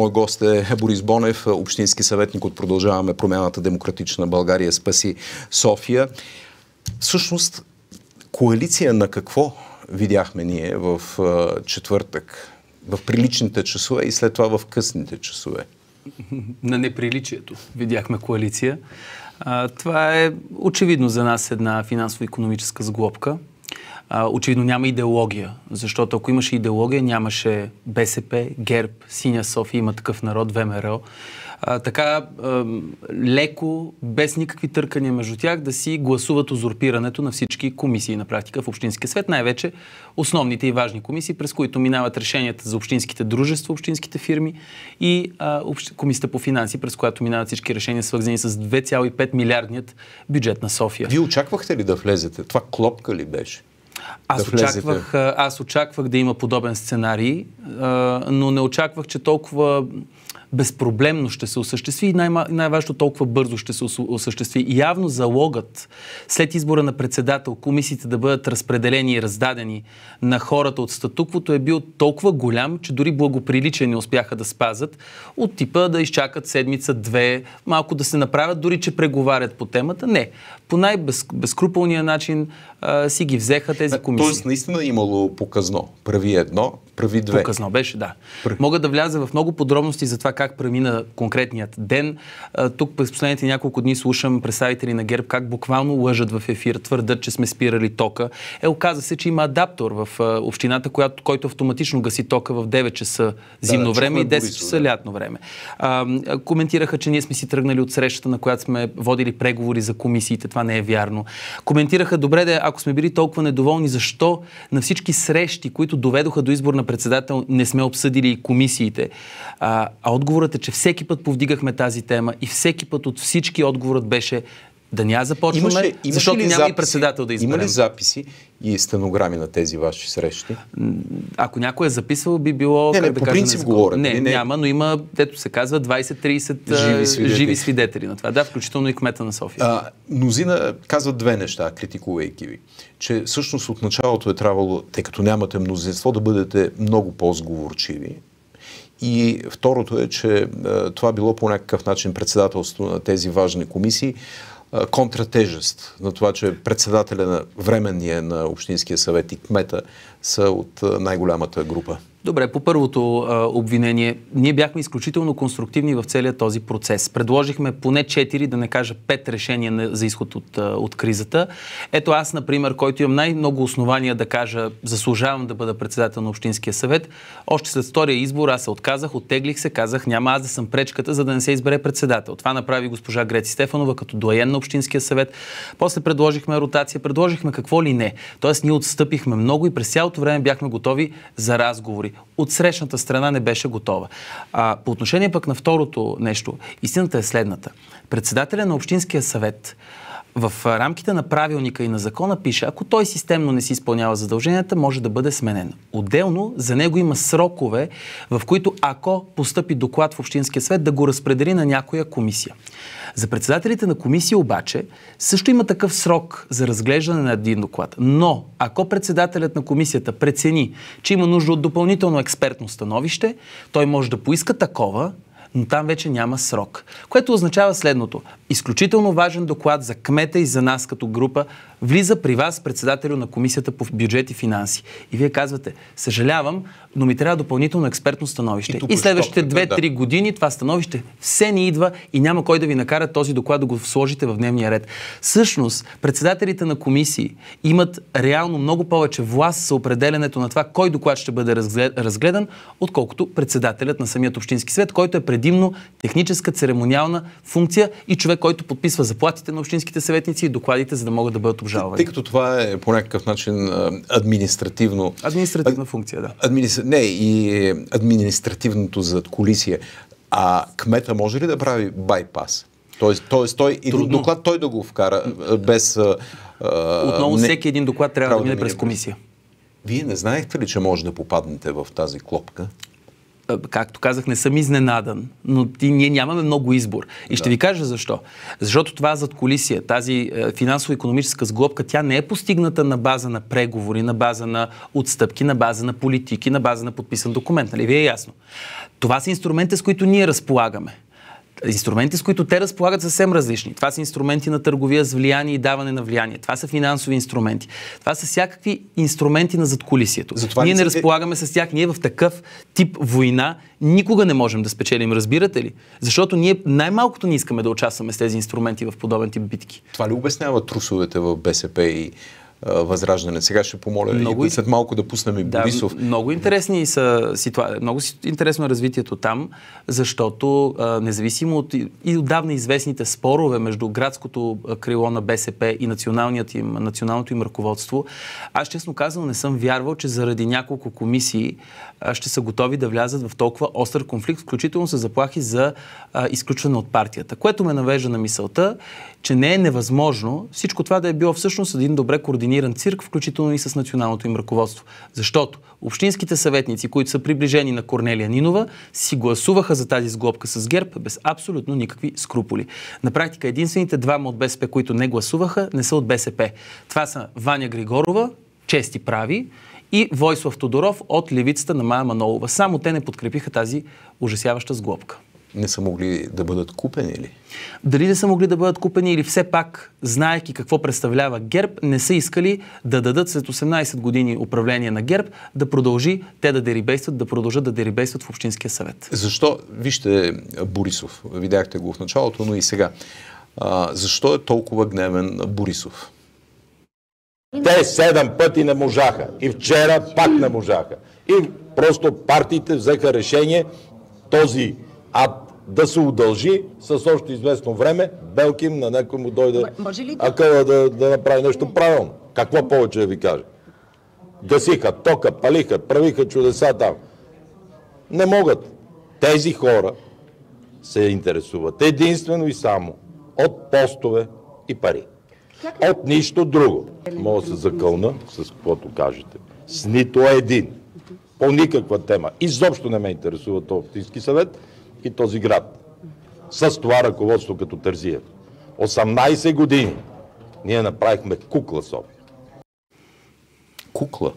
Мой гост е Борис Бонев, общински съветник от Продължаваме промяната Демократична България Спаси София. Всъщност, коалиция на какво видяхме ние в четвъртък, в приличните часове и след това в късните часове? На неприличието видяхме коалиция. това е очевидно за нас една финансово-економическа сглобка а, очевидно няма идеология, защото ако имаше идеология, нямаше БСП, ГЕРБ, Синя София, има такъв народ, ВМРО. А, така а, леко, без никакви търкания между тях, да си гласуват узурпирането на всички комисии на практика в Общинския свет, най-вече основните и важни комисии, през които минават решенията за общинските дружества, общинските фирми и а, общ... комисията по финанси, през която минават всички решения, свързани с 2,5 милиардният бюджет на София. Вие очаквахте ли да влезете? Това клопка ли беше? Аз, да очаквах, аз очаквах да има подобен сценарий, но не очаквах, че толкова безпроблемно ще се осъществи и най-важно толкова бързо ще се осъществи. И явно залогът след избора на председател, комисиите да бъдат разпределени и раздадени на хората от статуквото е бил толкова голям, че дори благоприличие не успяха да спазат от типа да изчакат седмица-две, малко да се направят, дори че преговарят по темата. Не. По най-безкруполния начин а, си ги взеха тези комисии. Тоест наистина имало показно. Прави едно, прави две. Показно беше, да. Прави. Мога да вляза в много подробности за това как премина конкретният ден. Тук през последните няколко дни слушам представители на ГЕРБ как буквално лъжат в ефир, твърдат, че сме спирали тока. Е, оказа се, че има адаптор в общината, която, който автоматично гаси тока в 9 часа зимно да, да, време и 10 Борисов, часа да. лятно време. А, коментираха, че ние сме си тръгнали от срещата, на която сме водили преговори за комисиите. Това не е вярно. Коментираха, добре, де, ако сме били толкова недоволни, защо на всички срещи, които доведоха до избор на председател, не сме обсъдили и комисиите. А, а отговор Отговорът е, че всеки път повдигахме тази тема и всеки път от всички отговорът беше да няма започваме, имаше, имаше защото няма записи, и председател да изберем. Има ли записи и стенограми на тези ваши срещи? Ако някой е записвал, би било... Не, не, да по принцип говоря. Не, не, нали, не, няма, но има, дето се казва, 20-30 живи свидетели. живи свидетели на това. Да, включително и кмета на София. А, мнозина казват две неща, критикувайки ви. Че всъщност от началото е трябвало, тъй като нямате мнозинство, да бъдете много по-сговорчиви и второто е, че е, това било по някакъв начин председателство на тези важни комисии е, контратежест на това, че председателя на временния на Общинския съвет и кмета са от е, най-голямата група. Добре, по първото а, обвинение, ние бяхме изключително конструктивни в целия този процес. Предложихме поне 4, да не кажа 5 решения на, за изход от, от кризата. Ето аз, например, който имам най-много основания да кажа, заслужавам да бъда председател на Общинския съвет, още след втория избор аз се отказах, оттеглих се, казах, няма аз да съм пречката, за да не се избере председател. Това направи госпожа Греци Стефанова като доен на Общинския съвет. После предложихме ротация, предложихме какво ли не. Тоест ние отстъпихме много и през цялото време бяхме готови за разговори преговори. От срещната страна не беше готова. А, по отношение пък на второто нещо, истината е следната. Председателя на Общинския съвет в рамките на правилника и на закона пише, ако той системно не си изпълнява задълженията, може да бъде сменен. Отделно за него има срокове, в които ако постъпи доклад в Общинския свет, да го разпредели на някоя комисия. За председателите на комисия обаче също има такъв срок за разглеждане на един доклад. Но ако председателят на комисията прецени, че има нужда от допълнително експертно становище, той може да поиска такова но там вече няма срок. Което означава следното. Изключително важен доклад за кмета и за нас като група Влиза при вас председателю на комисията по бюджет и финанси. И вие казвате, съжалявам, но ми трябва допълнително експертно становище. И, и е следващите 2-3 да. години това становище все ни идва и няма кой да ви накара този доклад да го сложите в дневния ред. Същност, председателите на комисии имат реално много повече власт за определенето на това кой доклад ще бъде разгледан, отколкото председателят на самият общински свет, който е предимно техническа церемониална функция и човек, който подписва заплатите на общинските съветници и докладите, за да могат да бъдат обжалване. Тъй като това е по някакъв начин административно... Административна функция, да. Администр... Не, и административното зад колисия. А кмета може ли да прави байпас? Тоест, тоест той и доклад той да го вкара без... Отново не... всеки един доклад трябва, трябва да мине през комисия. Вие не знаехте ли, че може да попаднете в тази клопка? както казах, не съм изненадан, но ти, ние нямаме много избор. И да. ще ви кажа защо. Защото това зад колисия, тази е, финансово-економическа сглобка, тя не е постигната на база на преговори, на база на отстъпки, на база на политики, на база на подписан документ. Нали ви е ясно? Това са инструментите, с които ние разполагаме. Инструменти, с които те разполагат, съвсем различни. Това са инструменти на търговия с влияние и даване на влияние. Това са финансови инструменти. Това са всякакви инструменти на задколисието. Затова ние не разполагаме с тях. Ние в такъв тип война никога не можем да спечелим, разбирате ли? Защото ние най-малкото не искаме да участваме с тези инструменти в подобен тип битки. Това ли обяснява трусовете в БСП и Възраждане. Сега ще помоля много... и след малко да пуснем и Борисов. Да, много, интересни са ситуа... много интересно е развитието там, защото а, независимо от и отдавна известните спорове между градското крило на БСП и им, националното им ръководство, аз честно казвам не съм вярвал, че заради няколко комисии а, ще са готови да влязат в толкова остър конфликт, включително с заплахи за а, изключване от партията, което ме навежда на мисълта, че не е невъзможно всичко това да е било всъщност един добре координиран координиран цирк, включително и с националното им ръководство. Защото общинските съветници, които са приближени на Корнелия Нинова, си гласуваха за тази сглобка с ГЕРБ без абсолютно никакви скруполи. На практика единствените двама от БСП, които не гласуваха, не са от БСП. Това са Ваня Григорова, чести прави, и Войслав Тодоров от левицата на Мая Манолова. Само те не подкрепиха тази ужасяваща сглобка не са могли да бъдат купени ли? Дали не са могли да бъдат купени или все пак, знаеки какво представлява ГЕРБ, не са искали да дадат след 18 години управление на ГЕРБ, да продължи те да дерибействат, да продължат да дерибействат в Общинския съвет. Защо? Вижте Борисов, видяхте го в началото, но и сега. А, защо е толкова гневен Борисов? Те седем пъти не можаха. И вчера пак не можаха. И просто партиите взеха решение този а да се удължи с още известно време, Белким на някой му дойде да... акъла да, да направи нещо не. правилно. Какво повече да ви кажа? Гасиха тока, палиха, правиха чудеса там. Не могат. Тези хора се интересуват единствено и само от постове и пари. От нищо друго. Мога да се закълна с каквото кажете. С нито един. По никаква тема. Изобщо не ме интересува този общински съвет и този град. С това ръководство като Тързиев. 18 години ние направихме кукла София. Кукла?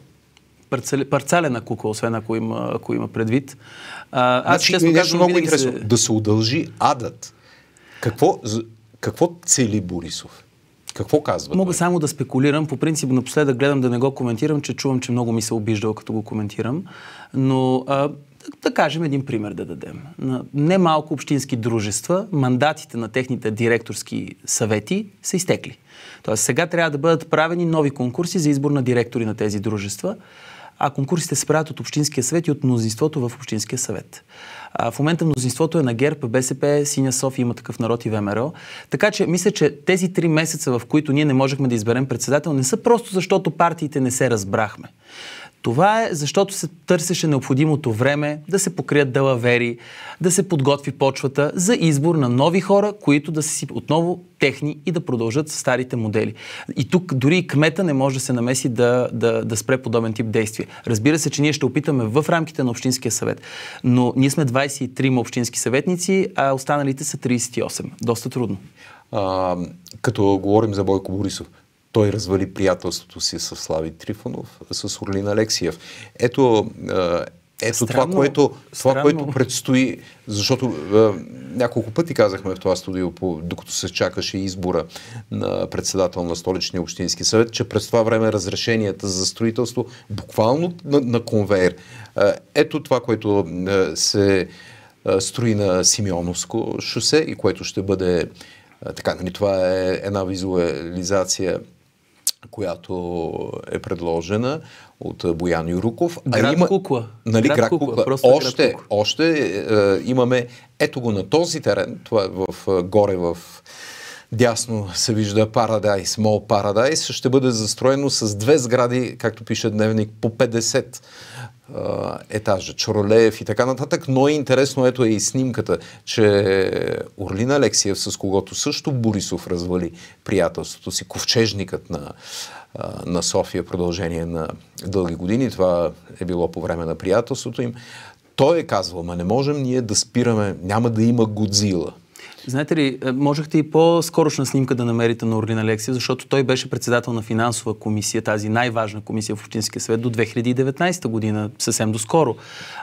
парцалена кукла, освен ако има, ако има предвид. А, аз значи, честно нещо много интересно. Се... Да се удължи адът. Какво, какво цели Борисов? Какво казва? Мога той? само да спекулирам. По принцип, напоследък гледам да не го коментирам, че чувам, че много ми се обиждал, като го коментирам. Но а, да, да кажем един пример да дадем. На немалко общински дружества мандатите на техните директорски съвети са изтекли. Тоест сега трябва да бъдат правени нови конкурси за избор на директори на тези дружества, а конкурсите се правят от Общинския съвет и от мнозинството в Общинския съвет. А, в момента мнозинството е на ГЕРБ, БСП, Синя София, има такъв народ и ВМРО. Така че мисля, че тези три месеца, в които ние не можехме да изберем председател, не са просто защото партиите не се разбрахме. Това е защото се търсеше необходимото време да се покрият далавери, да се подготви почвата за избор на нови хора, които да си отново техни и да продължат с старите модели. И тук дори и кмета не може да се намеси да, да, да спре подобен тип действие. Разбира се, че ние ще опитаме в рамките на Общинския съвет, но ние сме 23 общински съветници, а останалите са 38. Доста трудно. А, като говорим за Бойко Борисов, той развали приятелството си с Слави Трифонов, с Орлин Алексиев. Ето, ето странно, това, което, това странно. което предстои, защото е, няколко пъти казахме в това студио, по, докато се чакаше избора на председател на столичния общински съвет, че през това време разрешенията за строителство буквално на, на конвейер. Е, ето това, което е, се е, строи на Симеоновско шосе и което ще бъде е, така, нали, това е една визуализация която е предложена от е, Боян Юруков. А град има, Кукла. Нали, град, град Кукла. Кукла. още град Кукла. още е, е, имаме, ето го на този терен, това е в, е, горе в дясно се вижда Парадайс, Мол Парадайс, ще бъде застроено с две сгради, както пише дневник, по 50 етажа, Чоролеев и така нататък, но е интересно, ето е и снимката, че Орлин Алексиев, с когото също Борисов развали приятелството си, ковчежникът на, на София продължение на дълги години, това е било по време на приятелството им, той е казвал, ма не можем ние да спираме, няма да има Годзила. Знаете ли, е, можехте и по-скорошна снимка да намерите на Орлин Алексия, защото той беше председател на финансова комисия, тази най-важна комисия в Общинския съвет до 2019 година, съвсем доскоро.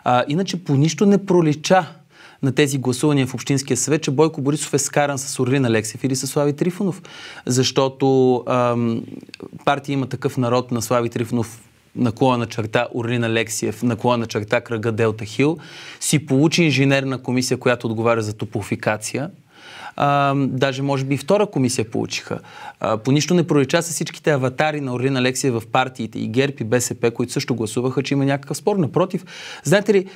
А, иначе по нищо не пролича на тези гласувания в Общинския съвет, че Бойко Борисов е скаран с Орлин Лексиев или с Слави Трифонов. Защото ам, партия има такъв народ на Слави Трифонов наклона черта Орлин Алексиев, наклона черта кръга Делта Хил, си получи инженерна комисия, която отговаря за топофикация. А, даже може би и втора комисия получиха. А, по нищо не пролича с всичките аватари на Орлина Алексия в партиите и ГЕРБ и БСП, които също гласуваха, че има някакъв спор. Напротив, знаете ли,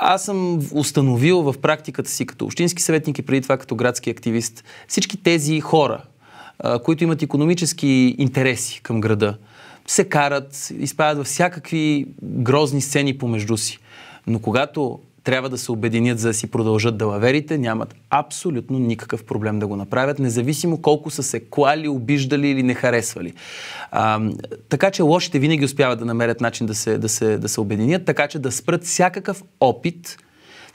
аз съм установил в практиката си като общински съветник и преди това като градски активист всички тези хора, които имат економически интереси към града, се карат, изпадат във всякакви грозни сцени помежду си. Но когато трябва да се обединят, за да си продължат да лаверите, нямат абсолютно никакъв проблем да го направят, независимо колко са се клали, обиждали или не харесвали. А, така че лошите винаги успяват да намерят начин да се, да, се, да се обединят, така че да спрат всякакъв опит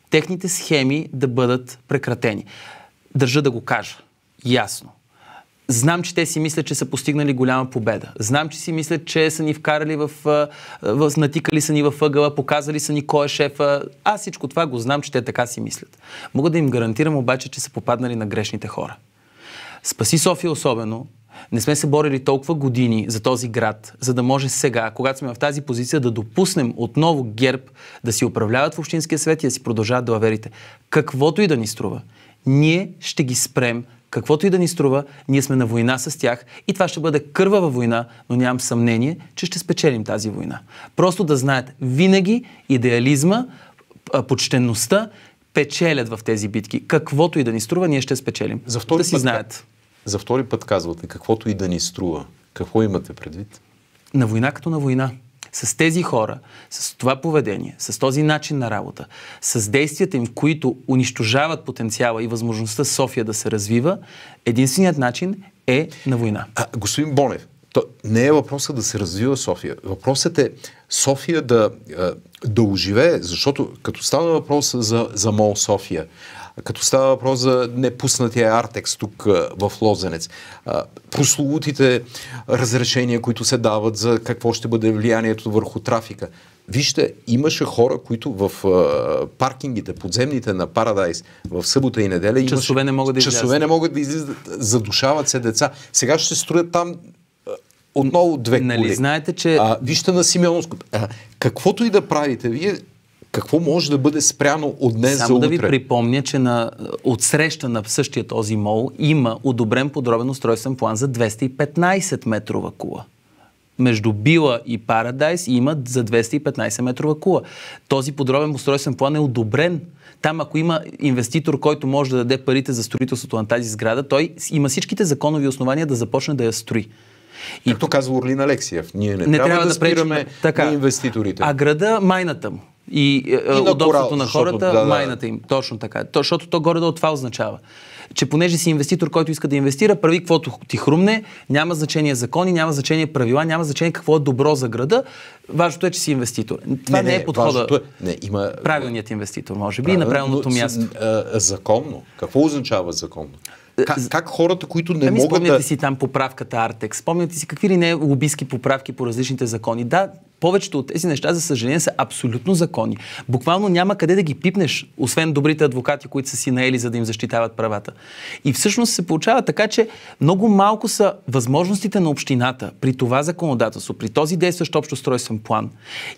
техните схеми да бъдат прекратени. Държа да го кажа ясно. Знам, че те си мислят, че са постигнали голяма победа. Знам, че си мислят, че са ни вкарали в, в натикали са ни във ъгъла, показали са ни кой е шефа. Аз всичко това го знам, че те така си мислят. Мога да им гарантирам обаче, че са попаднали на грешните хора. Спаси София особено, не сме се борили толкова години за този град, за да може сега, когато сме в тази позиция, да допуснем отново ГЕРБ да си управляват в Общинския свет и да си продължават да лаверите. Каквото и да ни струва, ние ще ги спрем каквото и да ни струва, ние сме на война с тях и това ще бъде кървава война, но нямам съмнение, че ще спечелим тази война. Просто да знаят винаги идеализма, почтенността печелят в тези битки. Каквото и да ни струва, ние ще спечелим. За втори да си път, знаят. За втори път казвате, каквото и да ни струва. Какво имате предвид? На война като на война с тези хора, с това поведение, с този начин на работа, с действията им, които унищожават потенциала и възможността София да се развива, единственият начин е на война. А, господин Бонев, то не е въпросът да се развива София. Въпросът е София да, да оживее, защото като става въпрос за, за Мол София, като става въпрос за непуснатия Артекс тук в Лозенец. Прослугутите разрешения, които се дават за какво ще бъде влиянието върху трафика. Вижте, имаше хора, които в а, паркингите, подземните на Парадайс, в събота и неделя... Имаше, часове не могат да излизат. Часове не могат да излизат, задушават се деца. Сега ще строят там отново две нали, коли. Знаете, че... А, вижте на Симеоновско. А, каквото и да правите, вие какво може да бъде спряно от днес Само за утре? да ви припомня, че на, от среща на същия този мол има одобрен подробен устройствен план за 215 метрова кула между Била и Парадайс имат за 215 метрова кула. Този подробен устройствен план е одобрен. Там, ако има инвеститор, който може да даде парите за строителството на тази сграда, той има всичките законови основания да започне да я строи. И... Както казва Орлин Алексиев, ние не, не трябва, трябва да, да спираме така. на инвеститорите. А града майната му и, е, е, и на удобството на хората, да, да. майната им. Точно така. То, защото то горе-долу това означава. Че понеже си инвеститор, който иска да инвестира, прави каквото ти хрумне, няма значение закони, няма значение правила, няма значение какво е добро за града. Важното е, че си инвеститор. Това не, не, е не е подхода. Е, не, има... Правилният инвеститор, може би, и на правилното място. А, законно. Какво означава законно? Как, как хората, които не ами, могат спомняте да... си там поправката Артекс, спомняте си какви ли не лобистки поправки по различните закони. Да, повечето от тези неща, за съжаление, са абсолютно закони. Буквално няма къде да ги пипнеш, освен добрите адвокати, които са си наели, за да им защитават правата. И всъщност се получава така, че много малко са възможностите на общината при това законодателство, при този действащ общо устройствен план.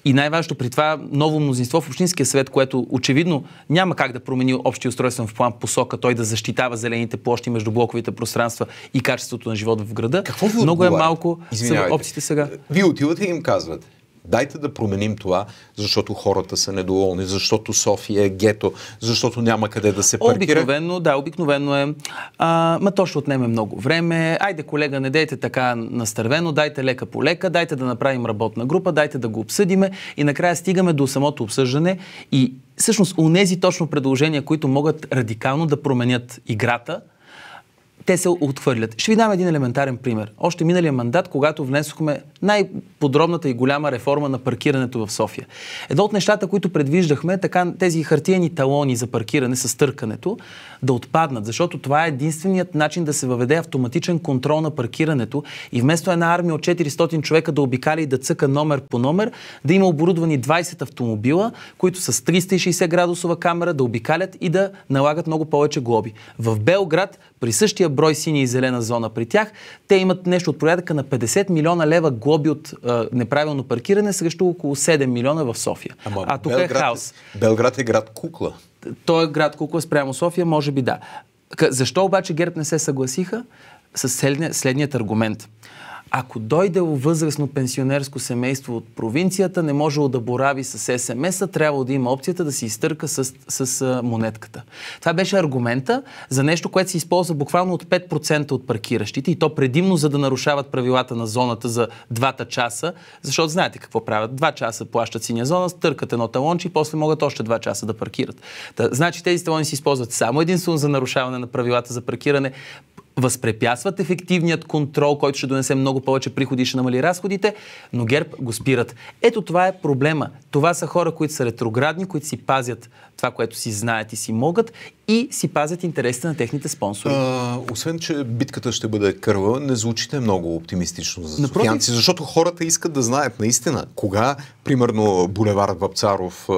И най-важното при това ново мнозинство в Общинския съвет, което очевидно няма как да промени общия устройствен план посока той да защитава зелените площи между блоковите пространства и качеството на живот в града. Какво ви много е малко са опциите сега. Вие отивате и им казвате. Дайте да променим това, защото хората са недоволни, защото София е гето, защото няма къде да се паркира. Обикновено, да, обикновено е. А, ма то ще отнеме много време. Айде, колега, не дейте така настървено, дайте лека по лека, дайте да направим работна група, дайте да го обсъдиме и накрая стигаме до самото обсъждане и всъщност у нези точно предложения, които могат радикално да променят играта, те се отхвърлят. Ще ви дам един елементарен пример. Още миналия мандат, когато внесохме най-подробната и голяма реформа на паркирането в София. Едно от нещата, които предвиждахме, така тези хартиени талони за паркиране с търкането да отпаднат, защото това е единственият начин да се въведе автоматичен контрол на паркирането и вместо една армия от 400 човека да обикали и да цъка номер по номер, да има оборудвани 20 автомобила, които с 360 градусова камера да обикалят и да налагат много повече глоби. В Белград при същия брой синя и зелена зона при тях, те имат нещо от порядъка на 50 милиона лева глоби от е, неправилно паркиране срещу около 7 милиона в София. Ама, а тук е Белград, е хаос. Белград е град кукла. Той е град кукла спрямо София, може би да. Защо обаче ГЕРБ не се съгласиха? С следния, следният аргумент. Ако дойде възрастно пенсионерско семейство от провинцията, не можело да борави с СМС-а, трябва да има опцията да се изтърка с, с монетката. Това беше аргумента за нещо, което се използва буквално от 5% от паркиращите и то предимно за да нарушават правилата на зоната за двата часа, защото знаете какво правят. Два часа плащат синя зона, стъркат едно талонче и после могат още два часа да паркират. Та, значи тези талони се използват само единствено за нарушаване на правилата за паркиране възпрепятстват ефективният контрол, който ще донесе много повече приходи и ще намали разходите, но ГЕРБ го спират. Ето това е проблема. Това са хора, които са ретроградни, които си пазят това, което си знаят и си могат и си пазят интересите на техните спонсори. А, освен, че битката ще бъде кърва, не звучите много оптимистично за Напротив... софиянци, защото хората искат да знаят наистина кога, примерно, булевард Вапцаров,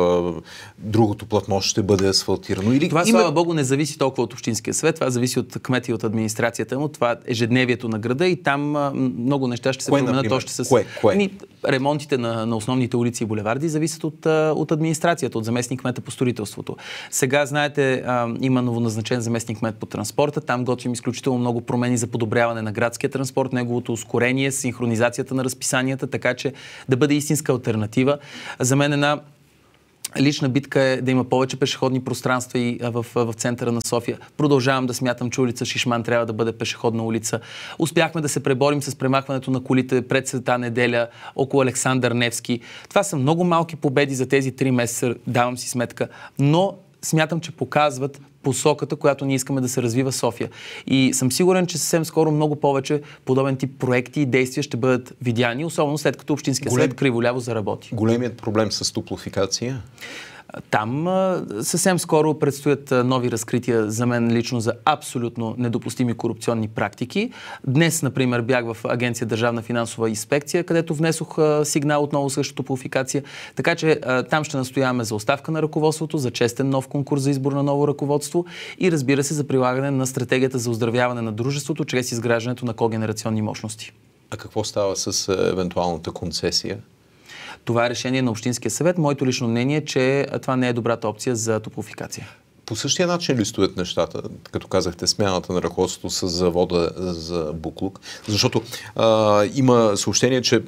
другото платно ще бъде асфалтирано. Или... Това, има... слава богу, не зависи толкова от Общинския съвет, това зависи от кмета и от администрацията му, това е ежедневието на града и там много неща ще се кое, променят още с... Кое, кое? Ни, ами, ремонтите на, на основните улици и булеварди зависят от, от администрацията, от заместник кмета по строителството. Сега, знаете, има новоназначен заместник мед по транспорта. Там готвим изключително много промени за подобряване на градския транспорт, неговото ускорение, синхронизацията на разписанията, така че да бъде истинска альтернатива. За мен една Лична битка е да има повече пешеходни пространства и в, в центъра на София. Продължавам да смятам, че улица Шишман трябва да бъде пешеходна улица. Успяхме да се преборим с премахването на колите пред света неделя около Александър Невски. Това са много малки победи за тези три месеца, давам си сметка, но смятам, че показват посоката, която ние искаме да се развива София. И съм сигурен, че съвсем скоро много повече подобен тип проекти и действия ще бъдат видяни, особено след като Общинския Голем... съвет криволяво заработи. Големият проблем с туплофикация? Там съвсем скоро предстоят нови разкрития за мен лично за абсолютно недопустими корупционни практики. Днес, например, бях в Агенция Държавна финансова инспекция, където внесох сигнал отново същото топлофикация. Така че там ще настояваме за оставка на ръководството, за честен нов конкурс за избор на ново ръководство и разбира се за прилагане на стратегията за оздравяване на дружеството чрез изграждането на когенерационни мощности. А какво става с евентуалната концесия? Това е решение на Общинския съвет. Моето лично мнение е, че това не е добрата опция за топлофикация. По същия начин ли стоят нещата, като казахте, смяната на ръководството с завода за Буклук? Защото а, има съобщение, че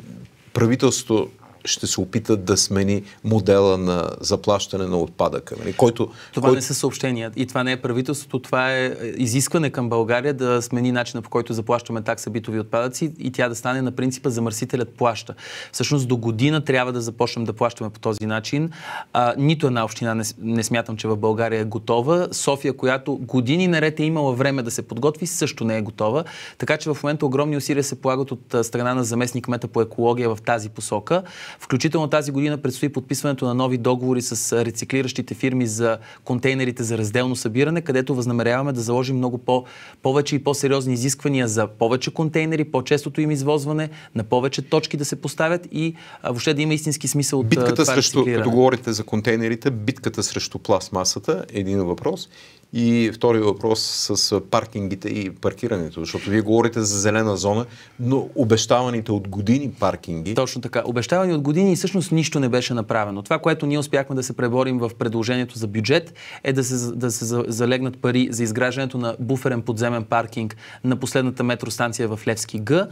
правителството ще се опита да смени модела на заплащане на отпадъка. Нали? Който, това кой... не са съобщения и това не е правителството, това е изискване към България да смени начина по който заплащаме такса битови отпадъци и тя да стане на принципа замърсителят плаща. Всъщност до година трябва да започнем да плащаме по този начин. А, нито една община не, не смятам, че в България е готова. София, която години наред е имала време да се подготви, също не е готова. Така че в момента огромни усилия се полагат от страна на заместник мета по екология в тази посока. Включително тази година предстои подписването на нови договори с рециклиращите фирми за контейнерите за разделно събиране, където възнамеряваме да заложим много по- повече и по-сериозни изисквания за повече контейнери, по-честото им извозване, на повече точки да се поставят и а, въобще да има истински смисъл от битката това срещу, Като говорите за контейнерите, битката срещу пластмасата е един въпрос и втори въпрос с паркингите и паркирането, защото вие говорите за зелена зона, но обещаваните от години паркинги. Точно така. Обещавани от години и всъщност нищо не беше направено. Това, което ние успяхме да се преборим в предложението за бюджет, е да се, да се залегнат пари за изграждането на буферен подземен паркинг на последната метростанция в Левски Г.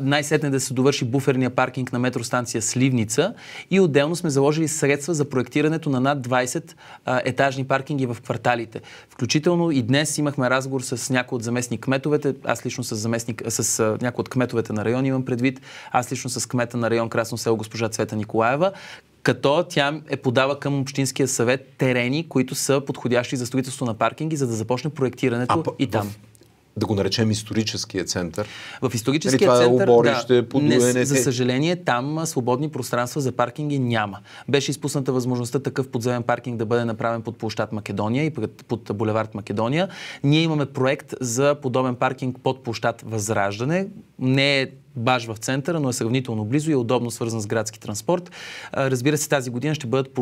най-сетне да се довърши буферния паркинг на метростанция Сливница и отделно сме заложили средства за проектирането на над 20 а, етажни паркинги в кварталите. Включително и днес имахме разговор с някои от заместни кметовете. Аз лично с, заместник, с някои от кметовете на район имам предвид. Аз лично с кмета на район Красно село госпожа Цвета Николаева, като тя е подава към Общинския съвет терени, които са подходящи за строителство на паркинги, за да започне проектирането а, и там да го наречем историческия център. В историческия нали, това е център, е да, не, за съжаление, там свободни пространства за паркинги няма. Беше изпусната възможността такъв подземен паркинг да бъде направен под площад Македония и под, под булевард Македония. Ние имаме проект за подобен паркинг под площад Възраждане. Не е баш в центъра, но е сравнително близо и е удобно свързан с градски транспорт. Разбира се, тази година ще бъдат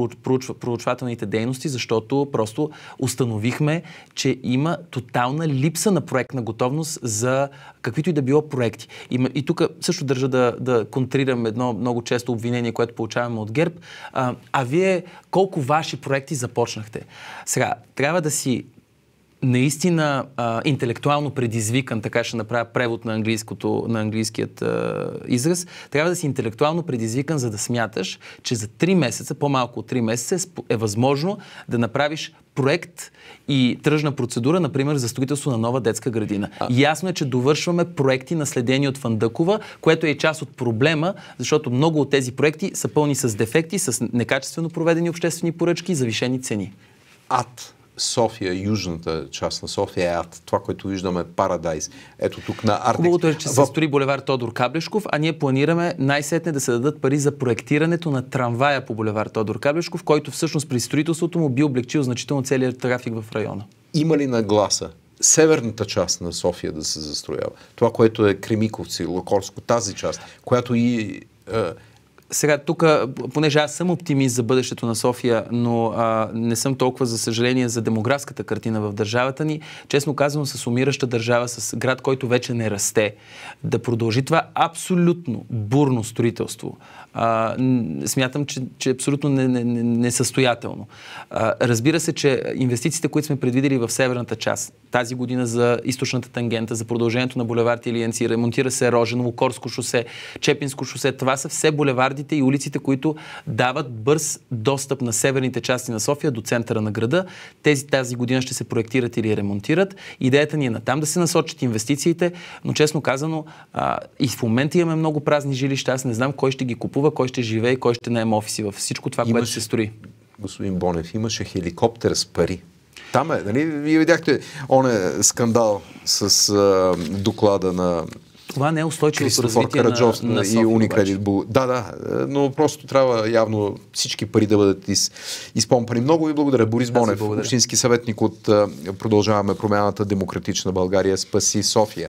проучвателните дейности, защото просто установихме, че има тотална липса на проектна готовност за каквито и да било проекти. И, и тук също държа да, да контрирам едно много често обвинение, което получаваме от ГЕРБ. А, а вие колко ваши проекти започнахте? Сега, трябва да си наистина а, интелектуално предизвикан, така ще направя превод на, английското, на английският а, израз, трябва да си интелектуално предизвикан, за да смяташ, че за 3 месеца, по-малко от 3 месеца, е, е възможно да направиш проект и тръжна процедура, например, за строителство на нова детска градина. А... Ясно е, че довършваме проекти, наследени от Фандъкова, което е част от проблема, защото много от тези проекти са пълни с дефекти, с некачествено проведени обществени поръчки и завишени цени. Ад. София, южната част на София е ад. Това, което виждаме е парадайз. Ето тук на Артекс. Хубавото е, че се стори булевар Тодор Каблешков, а ние планираме най-сетне да се дадат пари за проектирането на трамвая по булевар Тодор Каблешков, който всъщност при строителството му би облегчил значително целият трафик в района. Има ли нагласа северната част на София да се застроява? Това, което е Кремиковци, Локорско, тази част, която и е, сега тук, понеже аз съм оптимист за бъдещето на София, но а, не съм толкова, за съжаление, за демографската картина в държавата ни, честно казвам, с умираща държава, с град, който вече не расте, да продължи това абсолютно бурно строителство, а, смятам, че, че е абсолютно несъстоятелно. Не, не, а, разбира се, че инвестициите, които сме предвидели в северната част, тази година за източната тангента, за продължението на булевард Илиенци, ремонтира се Роженово, Корско шосе, Чепинско шосе, това са все булевардите и улиците, които дават бърз достъп на северните части на София до центъра на града. Тези тази година ще се проектират или ремонтират. Идеята ни е на там да се насочат инвестициите, но честно казано а, и в момента имаме много празни жилища. Аз не знам кой ще ги купува купува, кой ще живее, и кой ще наема офиси във всичко това, имаше, което се строи. Господин Бонев, имаше хеликоптер с пари. Там е, нали? Вие видяхте он е скандал с а, доклада на това не е устойчивото развитие Караджов на, на и Уникалит Бул. Да, да, но просто трябва явно всички пари да бъдат из, изпомпани. Много ви благодаря, Борис Бонев, общински съветник от Продължаваме промяната Демократична България. Спаси София.